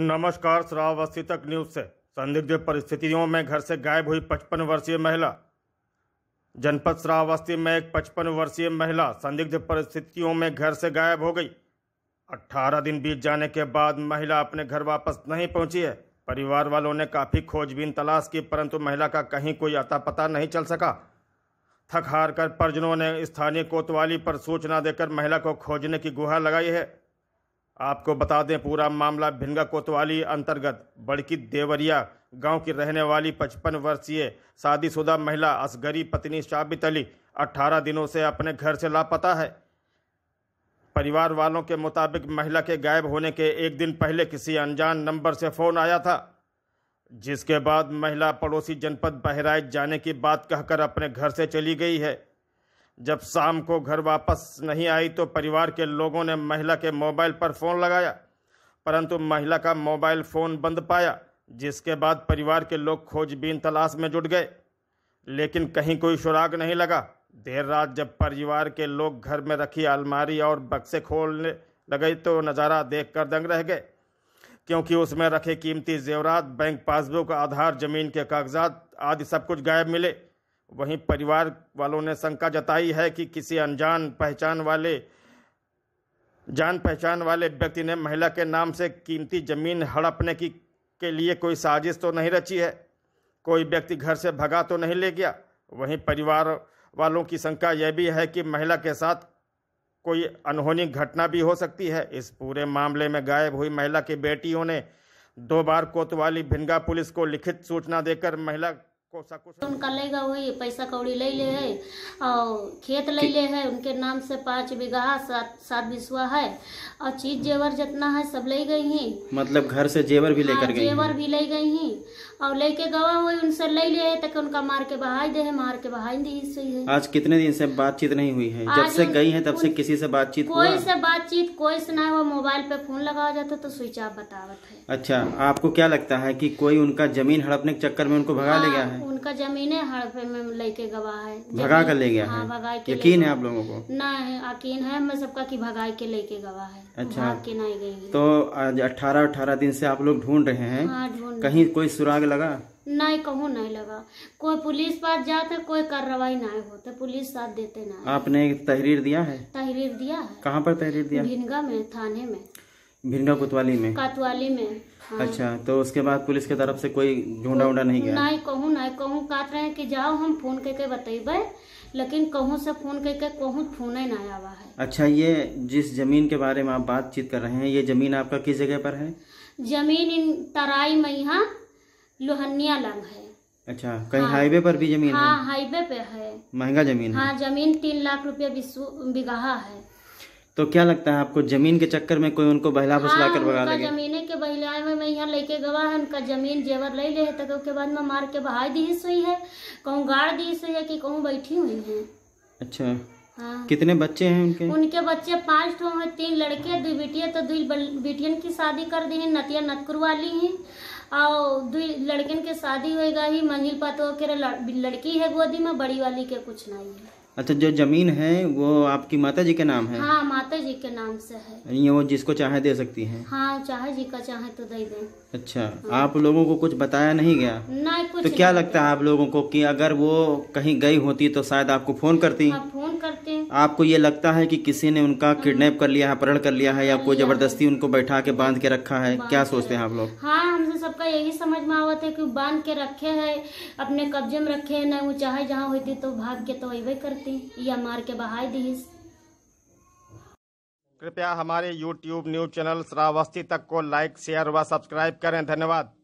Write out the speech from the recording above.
नमस्कार श्रावस्ती तक न्यूज से संदिग्ध परिस्थितियों में घर से गायब हुई 55 वर्षीय महिला जनपद श्रावस्ती में एक 55 वर्षीय महिला संदिग्ध परिस्थितियों में घर से गायब हो गई 18 दिन बीत जाने के बाद महिला अपने घर वापस नहीं पहुंची है परिवार वालों ने काफी खोजबीन तलाश की परंतु महिला का कहीं कोई अता पता नहीं चल सका थक हार कर परिजनों ने स्थानीय कोतवाली पर सूचना देकर महिला को खोजने की गुहार लगाई है आपको बता दें पूरा मामला भिनगा कोतवाली अंतर्गत बड़की देवरिया गांव की रहने वाली 55 वर्षीय शादीशुदा महिला असगरी पत्नी शाबित अली 18 दिनों से अपने घर से लापता है परिवार वालों के मुताबिक महिला के गायब होने के एक दिन पहले किसी अनजान नंबर से फ़ोन आया था जिसके बाद महिला पड़ोसी जनपद बहराइच जाने की बात कहकर अपने घर से चली गई है जब शाम को घर वापस नहीं आई तो परिवार के लोगों ने महिला के मोबाइल पर फ़ोन लगाया परंतु महिला का मोबाइल फ़ोन बंद पाया जिसके बाद परिवार के लोग खोजबीन तलाश में जुट गए लेकिन कहीं कोई सुराग नहीं लगा देर रात जब परिवार के लोग घर में रखी अलमारी और बक्से खोलने लगे तो नज़ारा देख कर दंग रह गए क्योंकि उसमें रखे कीमती जेवरात बैंक पासबुक आधार ज़मीन के कागजात आदि सब कुछ गायब मिले वहीं परिवार वालों ने शंका जताई है कि किसी अनजान पहचान वाले जान पहचान वाले व्यक्ति ने महिला के नाम से कीमती जमीन हड़पने की के लिए कोई साजिश तो नहीं रची है कोई व्यक्ति घर से भगा तो नहीं ले गया वहीं परिवार वालों की शंका यह भी है कि महिला के साथ कोई अनहोनी घटना भी हो सकती है इस पूरे मामले में गायब हुई महिला की बेटियों ने दो बार कोतवाली भिनगा पुलिस को लिखित सूचना देकर महिला कोसा कोसा उनका लेगा वही पैसा कौड़ी ले ले है और खेत ले ले है उनके नाम से पाँच बीघा सात सात बिस्वा है और चीज जेवर जितना है सब ले गई ही मतलब घर से जेवर भी लेकर हाँ, गई जेवर भी ले गई ही और लेके गवा हुई उनसे ले ले है तक उनका मार के बहाई दे है मार के बहाई दी है आज कितने दिन से बातचीत नहीं हुई है जब से गई है तब से किसी से बातचीत कोई से बातचीत कोई से ना मोबाइल पे फोन लगा जाता तो स्विच ऑफ बतावत है अच्छा आपको क्या लगता है की कोई उनका जमीन हड़पने के चक्कर में उनको भगा ले हाँ, गया है उनका जमीन है हड़पे में लेके गवाह है भगा कर ले गया हाँ, भगा के यकीन है आप लोगों को ना है यकीन है मैं सबका की भगा के लेके गवाह है अच्छा के नहीं गई तो आज अठारह अठारह दिन से आप लोग ढूंढ रहे हैं हाँ, कहीं कोई सुराग लगा नहीं कहूँ नहीं लगा कोई पुलिस पास जाते कोई कार्रवाई नहीं होते पुलिस साथ देते ना आपने तहरीर दिया है तहरीर दिया है कहाँ पर तहरीर दिया भिनगा में थाने में भिंडा कोतवाली में कातवाली में हाँ। अच्छा तो उसके बाद पुलिस के तरफ से कोई ढूंढा ऊंडा नहीं गया नहीं कहूँ नहीं कहूँ काट रहे हैं कि जाओ हम फोन करके बताइए लेकिन कहूँ से फोन करके कहूँ फोन ही आया हुआ है अच्छा ये जिस जमीन के बारे में आप बातचीत कर रहे हैं ये जमीन आपका किस जगह पर है जमीन इन तराई यहाँ लोहनिया लंग है अच्छा कहीं हाँ, हाईवे पर भी जमीन हाँ, है हाईवे पे है महंगा जमीन है हाँ जमीन तीन लाख रुपया बीघा है तो क्या लगता है आपको जमीन के चक्कर में कोई उनको बहला हाँ, फुसला कर भगा लेगा जमीने के बहलाए में मैं यहाँ लेके गवा है उनका जमीन जेवर ले ले तक उसके बाद में मार के बहा दी सोई है कहूँ गाड़ दी सोई है की कहूँ बैठी हुई है अच्छा हाँ। कितने बच्चे हैं उनके उनके बच्चे पांच ठो हैं तीन लड़के दो बेटिया तो दो बेटियन की शादी कर दी है नतिया नतकुर वाली है और दो लड़कियन के शादी होगा ही मंजिल पातो के लड़की है गोदी में बड़ी वाली के कुछ नहीं है अच्छा जो जमीन है वो आपकी माता जी के नाम है हाँ माता जी के नाम से है ये वो जिसको चाहे दे सकती है हाँ चाहे जी का चाहे तो दे दे अच्छा हाँ। आप लोगों को कुछ बताया नहीं गया ना कुछ तो क्या लगता है आप लोगों को कि अगर वो कहीं गई होती तो शायद आपको फोन करती हाँ, फोन करते आपको ये लगता है कि किसी ने उनका हाँ। किडनेप कर लिया है अपहरण कर लिया है या कोई हाँ। जबरदस्ती उनको बैठा के बांध के रखा है क्या सोचते हैं आप लोग हाँ सबका यही समझ में आवत है कि बांध के रखे है अपने कब्जे में रखे है नहीं वो चाहे जहाँ होती तो भाग के तो अब करती या मार के बहा दीस कृपया हमारे YouTube न्यूज चैनल श्रावस्ती तक को लाइक शेयर व सब्सक्राइब करें धन्यवाद